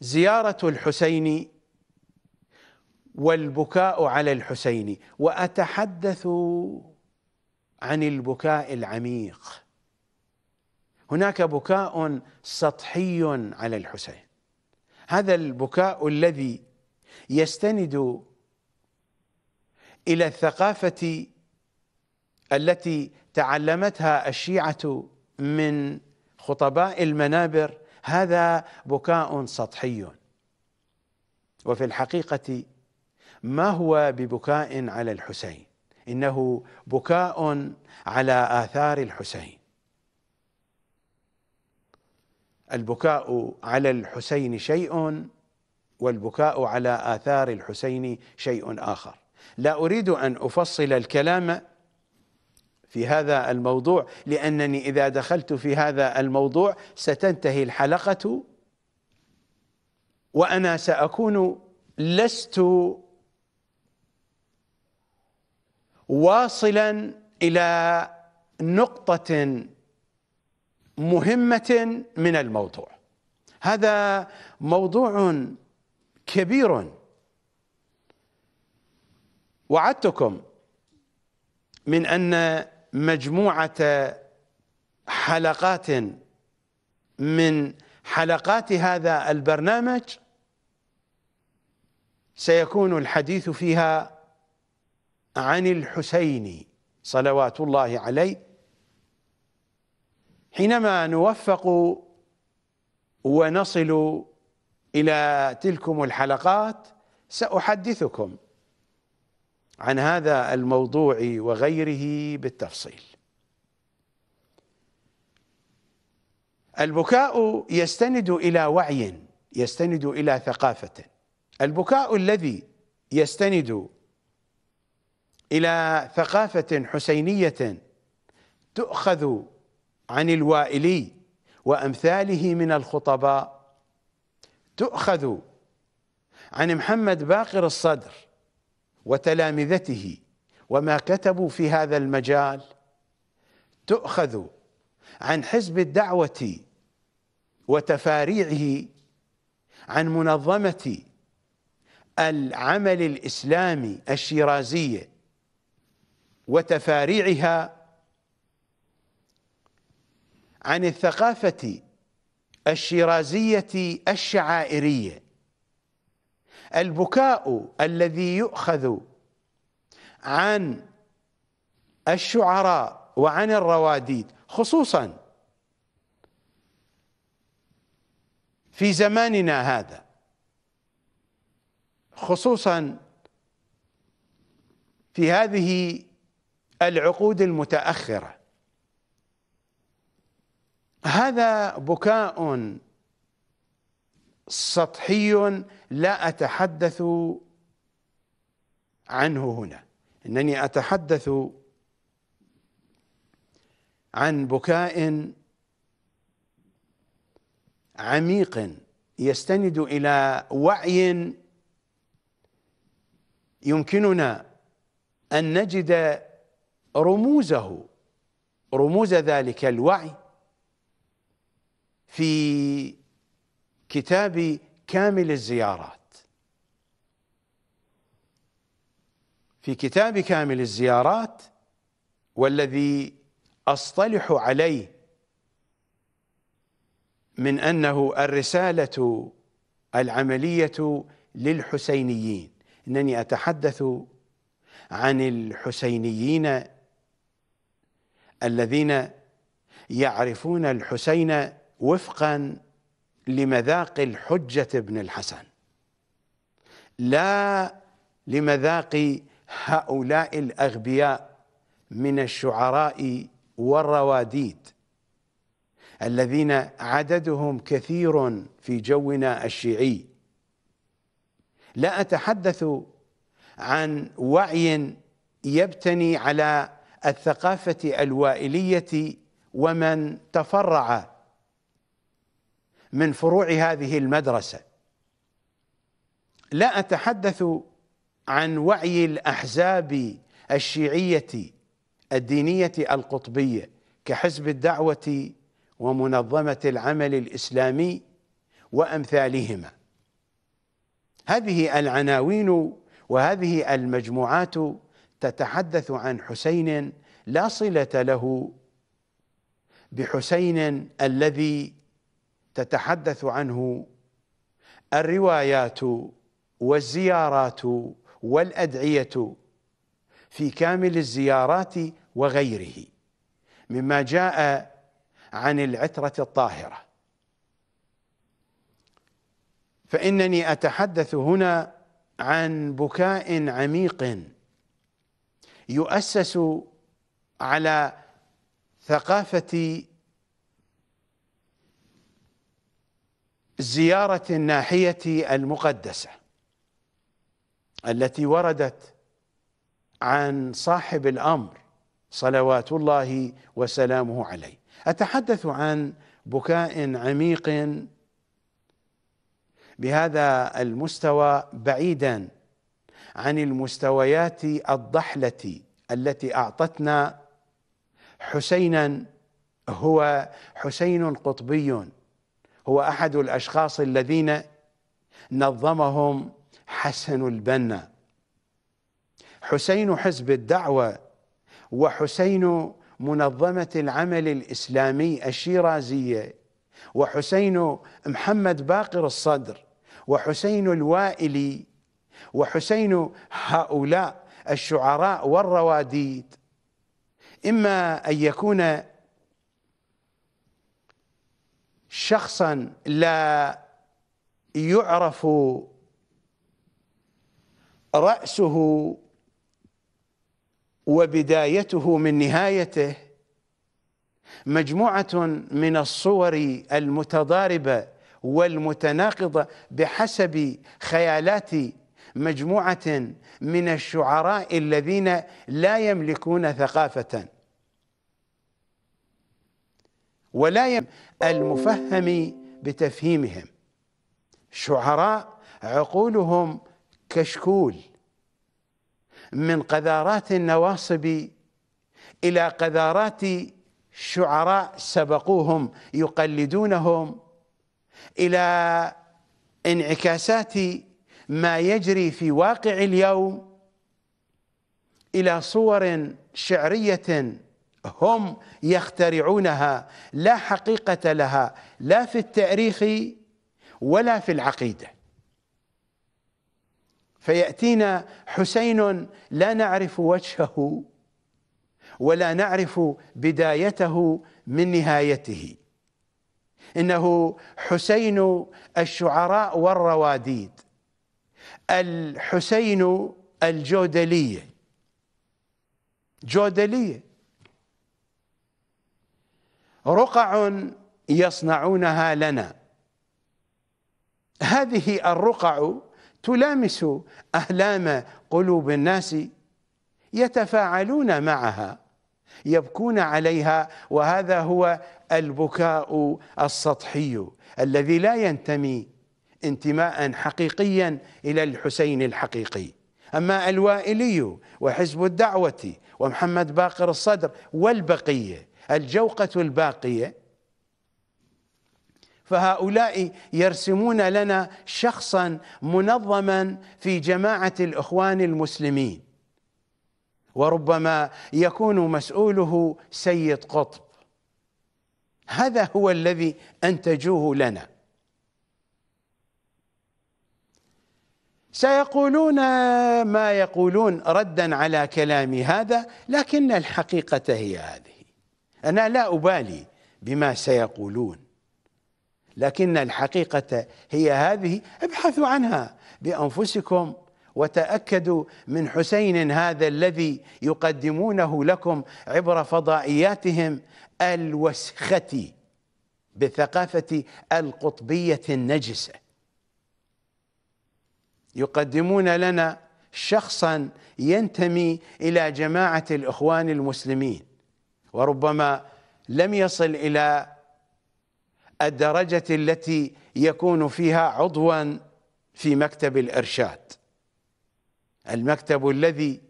زيارة الحسين والبكاء على الحسين وأتحدث عن البكاء العميق هناك بكاء سطحي على الحسين هذا البكاء الذي يستند إلى الثقافة التي تعلمتها الشيعة من خطباء المنابر هذا بكاء سطحي وفي الحقيقه ما هو ببكاء على الحسين انه بكاء على اثار الحسين البكاء على الحسين شيء والبكاء على اثار الحسين شيء اخر لا اريد ان افصل الكلام في هذا الموضوع لأنني إذا دخلت في هذا الموضوع ستنتهي الحلقة وأنا سأكون لست واصلا إلى نقطة مهمة من الموضوع هذا موضوع كبير وعدتكم من أن مجموعة حلقات من حلقات هذا البرنامج سيكون الحديث فيها عن الحسين صلوات الله عليه حينما نوفق ونصل إلى تلكم الحلقات سأحدثكم عن هذا الموضوع وغيره بالتفصيل البكاء يستند الى وعي يستند الى ثقافه البكاء الذي يستند الى ثقافه حسينيه تؤخذ عن الوائلي وامثاله من الخطباء تؤخذ عن محمد باقر الصدر وتلامذته وما كتبوا في هذا المجال تؤخذ عن حزب الدعوة وتفاريعه عن منظمة العمل الإسلامي الشيرازية وتفاريعها عن الثقافة الشيرازية الشعائرية البكاء الذي يؤخذ عن الشعراء وعن الرواديد خصوصا في زماننا هذا خصوصا في هذه العقود المتاخره هذا بكاء سطحي لا اتحدث عنه هنا انني اتحدث عن بكاء عميق يستند الى وعي يمكننا ان نجد رموزه رموز ذلك الوعي في كتابي كامل الزيارات في كتاب كامل الزيارات والذي أصطلح عليه من أنه الرسالة العملية للحسينيين إنني أتحدث عن الحسينيين الذين يعرفون الحسين وفقا لمذاق الحجة بن الحسن لا لمذاق هؤلاء الأغبياء من الشعراء والرواديد الذين عددهم كثير في جونا الشيعي لا أتحدث عن وعي يبتني على الثقافة الوائلية ومن تفرع من فروع هذه المدرسه لا اتحدث عن وعي الاحزاب الشيعيه الدينيه القطبيه كحزب الدعوه ومنظمه العمل الاسلامي وامثالهما هذه العناوين وهذه المجموعات تتحدث عن حسين لا صله له بحسين الذي تتحدث عنه الروايات والزيارات والادعيه في كامل الزيارات وغيره مما جاء عن العتره الطاهره فانني اتحدث هنا عن بكاء عميق يؤسس على ثقافه زيارة الناحية المقدسة التي وردت عن صاحب الأمر صلوات الله وسلامه عليه أتحدث عن بكاء عميق بهذا المستوى بعيدا عن المستويات الضحلة التي أعطتنا حسينا هو حسين قطبي هو احد الاشخاص الذين نظمهم حسن البنا حسين حزب الدعوه وحسين منظمه العمل الاسلامي الشيرازيه وحسين محمد باقر الصدر وحسين الوائلي وحسين هؤلاء الشعراء والرواديد اما ان يكون شخصا لا يعرف رأسه وبدايته من نهايته مجموعة من الصور المتضاربة والمتناقضة بحسب خيالات مجموعة من الشعراء الذين لا يملكون ثقافة ولا المفهم بتفهيمهم شعراء عقولهم كشكول من قذارات النواصب إلى قذارات شعراء سبقوهم يقلدونهم إلى انعكاسات ما يجري في واقع اليوم إلى صور شعرية هم يخترعونها لا حقيقة لها لا في التاريخ ولا في العقيدة فيأتينا حسين لا نعرف وجهه ولا نعرف بدايته من نهايته إنه حسين الشعراء والرواديد الحسين الجودلية جودلية رقع يصنعونها لنا هذه الرقع تلامس أهلام قلوب الناس يتفاعلون معها يبكون عليها وهذا هو البكاء السطحي الذي لا ينتمي انتماء حقيقيا إلى الحسين الحقيقي أما الوائلي وحزب الدعوة ومحمد باقر الصدر والبقية الجوقة الباقية فهؤلاء يرسمون لنا شخصا منظما في جماعة الإخوان المسلمين وربما يكون مسؤوله سيد قطب هذا هو الذي أنتجوه لنا سيقولون ما يقولون ردا على كلامي هذا لكن الحقيقة هي هذه أنا لا أبالي بما سيقولون لكن الحقيقة هي هذه ابحثوا عنها بأنفسكم وتأكدوا من حسين هذا الذي يقدمونه لكم عبر فضائياتهم الوسخة بالثقافة القطبية النجسة يقدمون لنا شخصا ينتمي إلى جماعة الإخوان المسلمين وربما لم يصل الى الدرجه التي يكون فيها عضوا في مكتب الارشاد المكتب الذي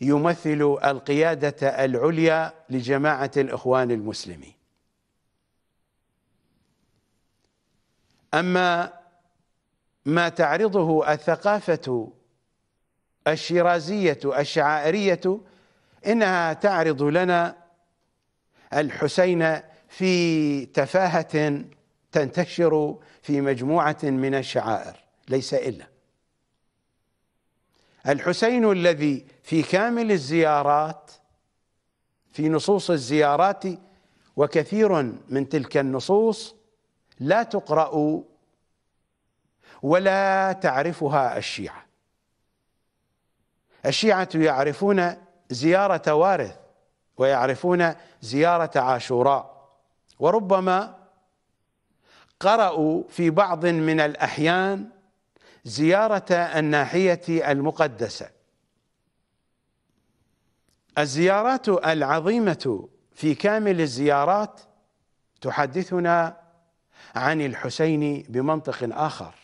يمثل القياده العليا لجماعه الاخوان المسلمين اما ما تعرضه الثقافه الشيرازيه الشعائريه انها تعرض لنا الحسين في تفاهه تنتشر في مجموعه من الشعائر ليس الا الحسين الذي في كامل الزيارات في نصوص الزيارات وكثير من تلك النصوص لا تقرأ ولا تعرفها الشيعة الشيعة يعرفون زيارة وارث ويعرفون زيارة عاشوراء وربما قرأوا في بعض من الأحيان زيارة الناحية المقدسة الزيارات العظيمة في كامل الزيارات تحدثنا عن الحسين بمنطق آخر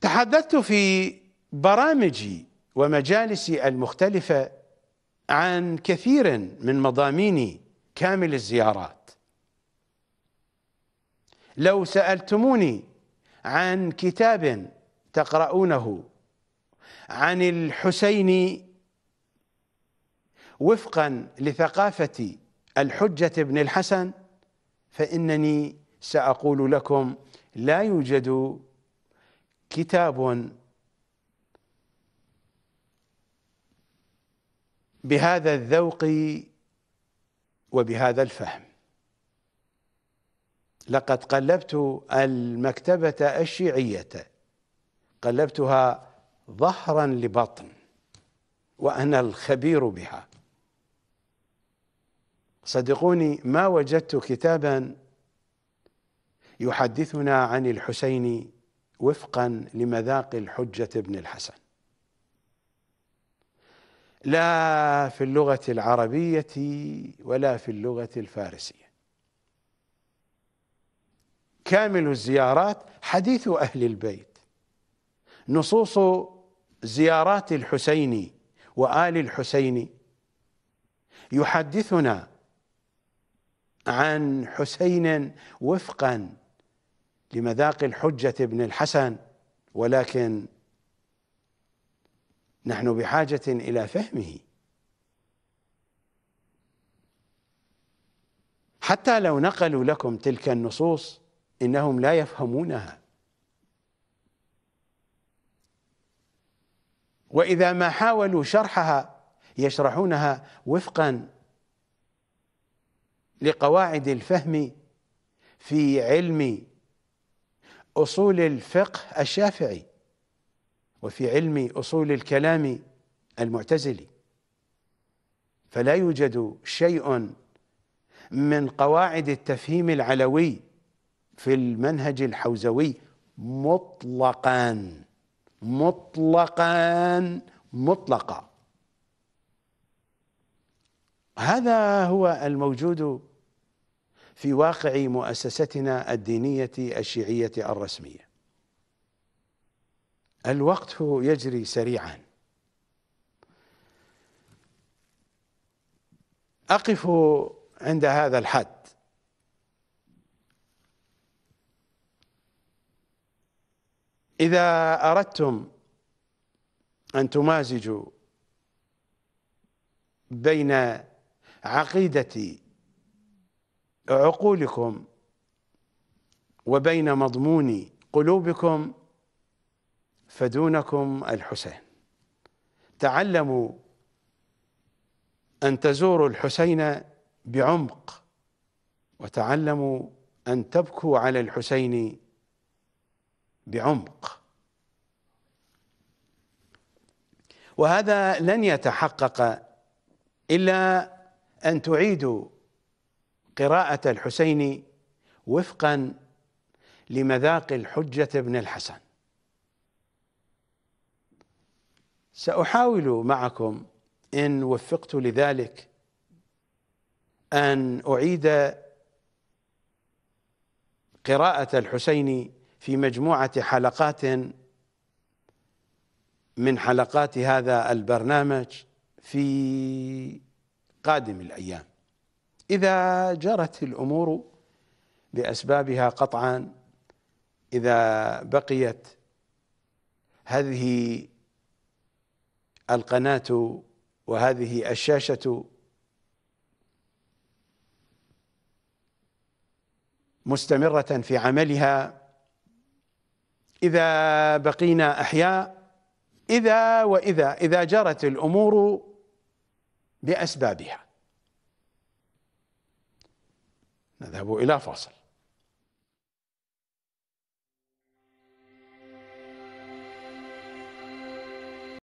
تحدثت في برامجي ومجالسي المختلفة عن كثير من مضامين كامل الزيارات لو سألتموني عن كتاب تقرؤونه عن الحسين وفقا لثقافة الحجة بن الحسن فإنني سأقول لكم لا يوجد كتاب بهذا الذوق وبهذا الفهم لقد قلبت المكتبة الشيعية قلبتها ظهرا لبطن وأنا الخبير بها صدقوني ما وجدت كتابا يحدثنا عن الحسين وفقا لمذاق الحجة ابن الحسن لا في اللغة العربية ولا في اللغة الفارسية كامل الزيارات حديث أهل البيت نصوص زيارات الحسين وآل الحسين يحدثنا عن حسين وفقا لمذاق الحجة ابن الحسن ولكن نحن بحاجة إلى فهمه حتى لو نقلوا لكم تلك النصوص إنهم لا يفهمونها وإذا ما حاولوا شرحها يشرحونها وفقا لقواعد الفهم في علم أصول الفقه الشافعي وفي علم أصول الكلام المعتزلي فلا يوجد شيء من قواعد التفهيم العلوي في المنهج الحوزوي مطلقا مطلقا مطلقا هذا هو الموجود في واقع مؤسستنا الدينية الشيعية الرسمية الوقت يجري سريعا أقف عند هذا الحد إذا أردتم أن تمازجوا بين عقيدة عقولكم وبين مضمون قلوبكم فدونكم الحسين تعلموا أن تزوروا الحسين بعمق وتعلموا أن تبكوا على الحسين بعمق وهذا لن يتحقق إلا أن تعيدوا قراءة الحسين وفقا لمذاق الحجة بن الحسن سأحاول معكم إن وفقت لذلك أن أعيد قراءة الحسين في مجموعة حلقات من حلقات هذا البرنامج في قادم الأيام إذا جرت الأمور بأسبابها قطعا إذا بقيت هذه القناة وهذه الشاشة مستمرة في عملها إذا بقينا أحياء إذا وإذا إذا جرت الأمور بأسبابها نذهب إلى فاصل